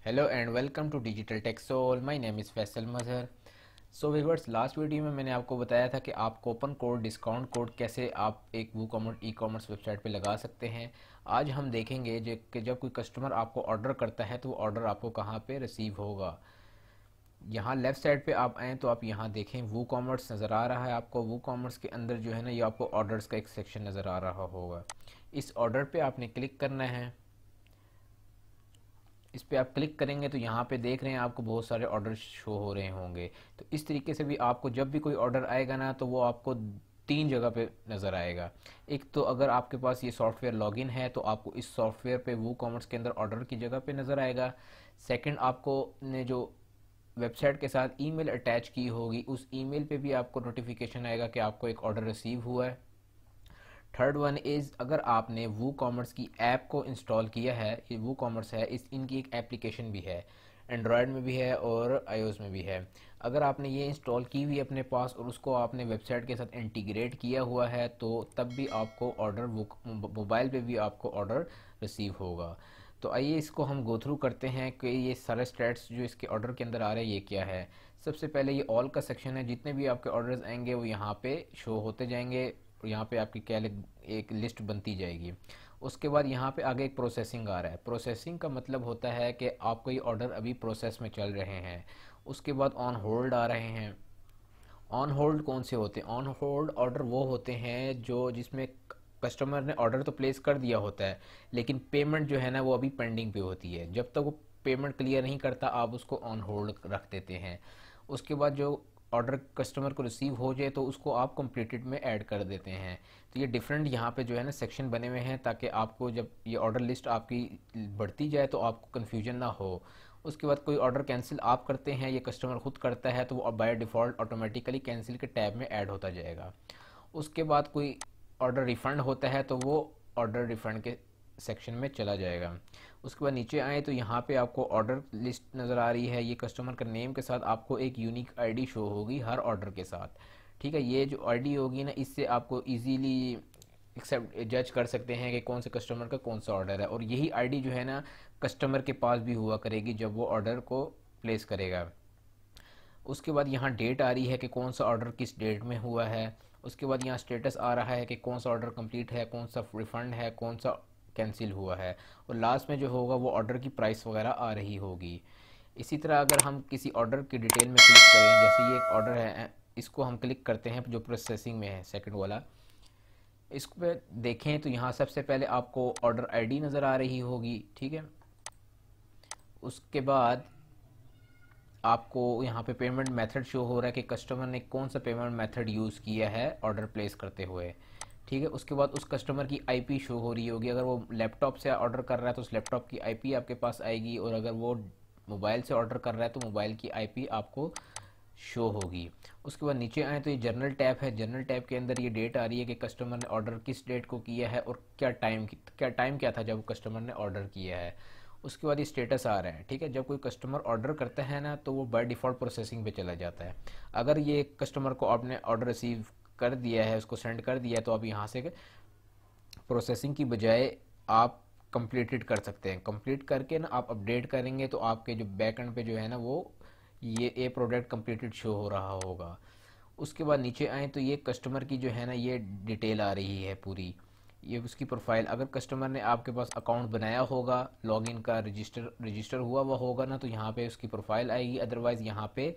hello and welcome to digital टेक्सोल my name is Faisal Mazhar so viewers last video में मैंने आपको बताया था कि आप कोपन कोड डिस्काउंट कोड कैसे आप एक वो कॉमर्स ई कॉमर्स वेबसाइट पे लगा सकते हैं आज हम देखेंगे कि जब कोई कस्टमर आपको ऑर्डर करता है तो वो ऑर्डर आपको कहाँ पे रिसीव होगा यहाँ लेफ़्ट साइड पे आप आएँ तो आप यहाँ देखें वो कॉमर्स नज़र आ रहा है आपको वो कॉमर्स के अंदर जो है ना ये आपको ऑर्डर्स का एक सेक्शन नज़र आ रहा होगा इस ऑर्डर पे आपने क्लिक करना है इस पर आप क्लिक करेंगे तो यहाँ पे देख रहे हैं आपको बहुत सारे ऑर्डर शो हो रहे होंगे तो इस तरीके से भी आपको जब भी कोई ऑर्डर आएगा ना तो वो आपको तीन जगह पे नज़र आएगा एक तो अगर आपके पास ये सॉफ्टवेयर लॉगिन है तो आपको इस सॉफ्टवेयर पे वो कॉमर्स के अंदर ऑर्डर की जगह पे नज़र आएगा सेकंड आपको ने जो वेबसाइट के साथ ईमेल अटैच की होगी उस ईमेल पे भी आपको नोटिफिकेशन आएगा कि आपको एक ऑर्डर रिसीव हुआ है थर्ड वन इज़ अगर आपने वो कॉमर्स की ऐप को इंस्टॉल किया है ये वो कॉमर्स है इस इनकी एक एप्लीकेशन भी है एंड्रॉयड में भी है और आई में भी है अगर आपने ये इंस्टॉल की हुई अपने पास और उसको आपने वेबसाइट के साथ इंटीग्रेट किया हुआ है तो तब भी आपको ऑर्डर मोबाइल पे भी आपको ऑर्डर रिसीव होगा तो आइए इसको हम गो थ्रू करते हैं कि ये सारे स्टेट्स जो इसके ऑर्डर के अंदर आ रहे हैं ये क्या है सबसे पहले ये ऑल का सेक्शन है जितने भी आपके ऑर्डर्स आएंगे वो यहाँ पे शो होते जाएंगे और यहाँ पे आपकी क्या एक लिस्ट बनती जाएगी उसके बाद यहाँ पे आगे एक प्रोसेसिंग आ रहा है प्रोसेसिंग का मतलब होता है कि आपका ये ऑर्डर अभी प्रोसेस में चल रहे हैं उसके बाद ऑन होल्ड आ रहे हैं ऑन होल्ड कौन से होते हैं ऑन होल्ड ऑर्डर वो होते हैं जो जिसमें कस्टमर ने ऑर्डर तो प्लेस कर दिया होता है लेकिन पेमेंट जो है ना वो अभी पेंडिंग पे होती है जब तक वो पेमेंट क्लियर नहीं करता आप उसको ऑन होल्ड रख देते हैं उसके बाद जो ऑर्डर कस्टमर को रिसीव हो जाए तो उसको आप कंप्लीटेड में ऐड कर देते हैं तो ये डिफरेंट यहाँ पे जो है ना सेक्शन बने हुए हैं ताकि आपको जब ये ऑर्डर लिस्ट आपकी बढ़ती जाए तो आपको कन्फ्यूजन ना हो उसके बाद कोई ऑर्डर कैंसिल आप करते हैं या कस्टमर खुद करता है तो वो बाय डिफ़ॉल्ट ऑटोमेटिकली कैंसिल के टैब में ऐड होता जाएगा उसके बाद कोई ऑर्डर रिफ़ंड होता है तो वो ऑर्डर रिफ़ंड के सेक्शन में चला जाएगा उसके बाद नीचे आए तो यहाँ पे आपको ऑर्डर लिस्ट नज़र आ रही है ये कस्टमर का नेम के साथ आपको एक यूनिक आईडी शो होगी हर ऑर्डर के साथ ठीक है ये जो आईडी होगी ना इससे आपको इजीली एक्सेप्ट जज कर सकते हैं कि कौन से कस्टमर का कौन सा ऑर्डर है और यही आईडी जो है ना कस्टमर के पास भी हुआ करेगी जब वो ऑर्डर को प्लेस करेगा उसके बाद यहाँ डेट आ रही है कि कौन सा ऑर्डर किस डेट में हुआ है उसके बाद यहाँ स्टेटस आ रहा है कि कौन सा ऑर्डर कंप्लीट है कौन सा रिफ़ंड है कौन सा कैंसिल हुआ है और लास्ट में जो होगा वो ऑर्डर की प्राइस वगैरह आ रही होगी इसी तरह अगर हम किसी ऑर्डर की डिटेल में क्लिक करें जैसे ये एक ऑर्डर है इसको हम क्लिक करते हैं जो प्रोसेसिंग में है सेकेंड वाला इस पर देखें तो यहाँ सबसे पहले आपको ऑर्डर आई नज़र आ रही होगी ठीक है उसके बाद आपको यहाँ पे पेमेंट मेथड शो हो रहा है कि कस्टमर ने कौन सा पेमेंट मेथड यूज़ किया है ऑर्डर प्लेस करते हुए ठीक है उसके बाद उस कस्टमर की आईपी शो हो रही होगी अगर वो लैपटॉप से ऑर्डर कर रहा है तो उस लैपटॉप की आईपी आपके पास आएगी और अगर वो मोबाइल से ऑर्डर कर रहा है तो मोबाइल की आईपी आपको शो होगी उसके बाद नीचे आए तो ये जर्नल टैब है जर्नल टैब के अंदर ये डेट आ रही है कि कस्टमर ने ऑर्डर किस डेट को किया है और क्या टाइम क्या टाइम क्या था जब कस्टमर ने ऑर्डर किया है उसके बाद ये स्टेटस आ रहा है ठीक है जब कोई कस्टमर ऑर्डर करता है ना तो वो बाय डिफ़ॉल्ट प्रोसेसिंग पे चला जाता है अगर ये कस्टमर को आपने ऑर्डर रिसीव कर दिया है उसको सेंड कर दिया है तो आप यहाँ से प्रोसेसिंग की बजाय आप कंप्लीटेड कर सकते हैं कंप्लीट करके ना आप अपडेट करेंगे तो आपके जो बैक एंड पे जो है ना वो ये ए प्रोडक्ट कंप्लीटेड शो हो रहा होगा उसके बाद नीचे आए तो ये कस्टमर की जो है ना ये डिटेल आ रही है पूरी ये उसकी प्रोफाइल अगर कस्टमर ने आपके पास अकाउंट बनाया होगा लॉगिन का रजिस्टर रजिस्टर हुआ हुआ होगा ना तो यहाँ पे उसकी प्रोफाइल आएगी अदरवाइज़ यहाँ पे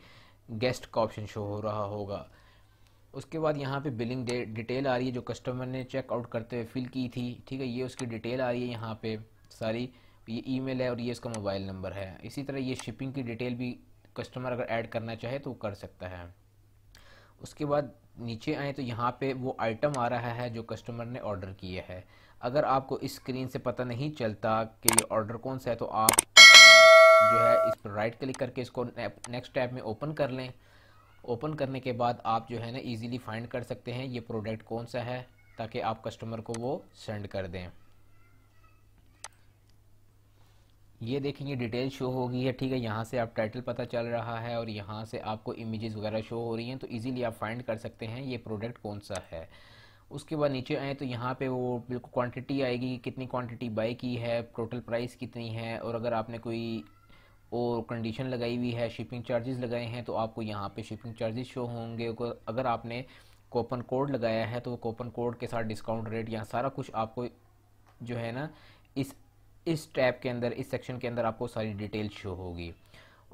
गेस्ट का ऑप्शन शो हो रहा होगा उसके बाद यहाँ पे बिलिंग डिटेल आ रही है जो कस्टमर ने चेक आउट करते हुए फ़िल की थी ठीक है ये उसकी डिटेल आ रही है यहाँ पे सारी ये मेल है और ये इसका मोबाइल नंबर है इसी तरह ये शिपिंग की डिटेल भी कस्टमर अगर ऐड करना चाहे तो कर सकता है उसके बाद नीचे आए तो यहाँ पे वो आइटम आ रहा है जो कस्टमर ने ऑर्डर किया है अगर आपको इस स्क्रीन से पता नहीं चलता कि ये ऑर्डर कौन सा है तो आप जो है इस पर राइट क्लिक करके इसको नेक्स्ट टैब में ओपन कर लें ओपन करने के बाद आप जो है ना इजीली फाइंड कर सकते हैं ये प्रोडक्ट कौन सा है ताकि आप कस्टमर को वो सेंड कर दें ये देखेंगे डिटेल शो हो गई है ठीक है यहाँ से आप टाइटल पता चल रहा है और यहाँ से आपको इमेजेस वगैरह शो हो रही हैं तो इजीली आप फाइंड कर सकते हैं ये प्रोडक्ट कौन सा है उसके बाद नीचे आए तो यहाँ पे वो बिल्कुल क्वांटिटी आएगी कितनी क्वांटिटी बाई की है टोटल प्राइस कितनी है और अगर आपने कोई और कंडीशन लगाई हुई है शिपिंग चार्जेस लगाए हैं तो आपको यहाँ पर शिपिंग चार्जेस शो होंगे अगर आपने कोपन कोड लगाया है तो वो कोपन कोड के साथ डिस्काउंट रेट यहाँ सारा कुछ आपको जो है ना इस इस टैब के अंदर इस सेक्शन के अंदर आपको सारी डिटेल शो होगी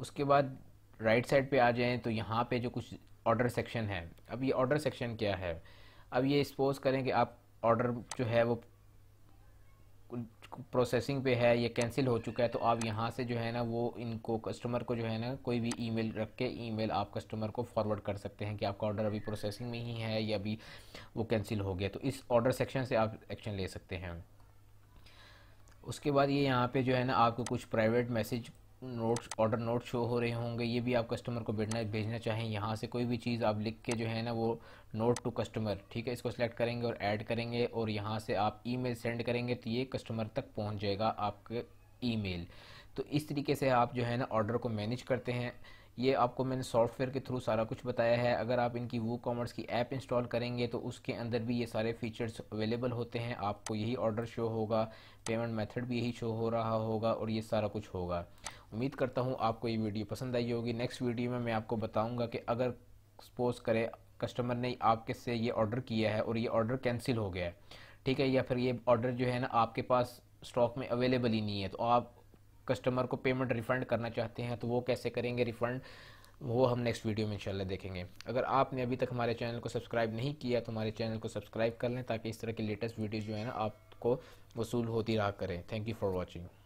उसके बाद राइट साइड पे आ जाएँ तो यहाँ पे जो कुछ ऑर्डर सेक्शन है अब ये ऑर्डर सेक्शन क्या है अब ये स्पोज करें कि आप ऑर्डर जो है वो प्रोसेसिंग पे है या कैंसिल हो चुका है तो आप यहाँ से जो है ना वो इनको कस्टमर को जो है ना कोई भी ईमेल रख के ईमेल आप कस्टमर को फॉरवर्ड कर सकते हैं कि आपका ऑर्डर अभी प्रोसेसिंग में ही है या अभी वो कैंसिल हो गया तो इस ऑर्डर सेक्शन से आप एक्शन ले सकते हैं उसके बाद ये यहाँ पे जो है ना आपको कुछ private message notes order note show हो रहे होंगे ये भी आप कस्टमर को भेजना भेजना चाहें यहाँ से कोई भी चीज़ आप लिख के जो है ना वो नोट टू कस्टमर ठीक है इसको सेलेक्ट करेंगे और ऐड करेंगे और यहाँ से आप ईमेल सेंड करेंगे तो ये कस्टमर तक पहुँच जाएगा आपके ईमेल तो इस तरीके से आप जो है ना ऑर्डर को मैनेज करते हैं ये आपको मैंने सॉफ्टवेयर के थ्रू सारा कुछ बताया है अगर आप इनकी वो कॉमर्स की ऐप इंस्टॉल करेंगे तो उसके अंदर भी ये सारे फीचर्स अवेलेबल होते हैं आपको यही ऑर्डर शो होगा पेमेंट मेथड भी यही शो हो रहा होगा और ये सारा कुछ होगा उम्मीद करता हूँ आपको ये वीडियो पसंद आई होगी नेक्स्ट वीडियो में मैं आपको बताऊँगा कि अगर सपोज करें कस्टमर ने आपके से ये ऑर्डर किया है और ये ऑर्डर कैंसिल हो गया है ठीक है या फिर ये ऑर्डर जो है ना आपके पास स्टॉक में अवेलेबल ही नहीं है तो आप कस्टमर को पेमेंट रिफ़ंड करना चाहते हैं तो वो कैसे करेंगे रिफ़ंड वो हम नेक्स्ट वीडियो में इंशाल्लाह देखेंगे अगर आपने अभी तक हमारे चैनल को सब्सक्राइब नहीं किया तो हमारे चैनल को सब्सक्राइब कर लें ताकि इस तरह की लेटेस्ट वीडियोज़ जो है ना आपको वसूल होती रहा करें थैंक यू फॉर वॉचिंग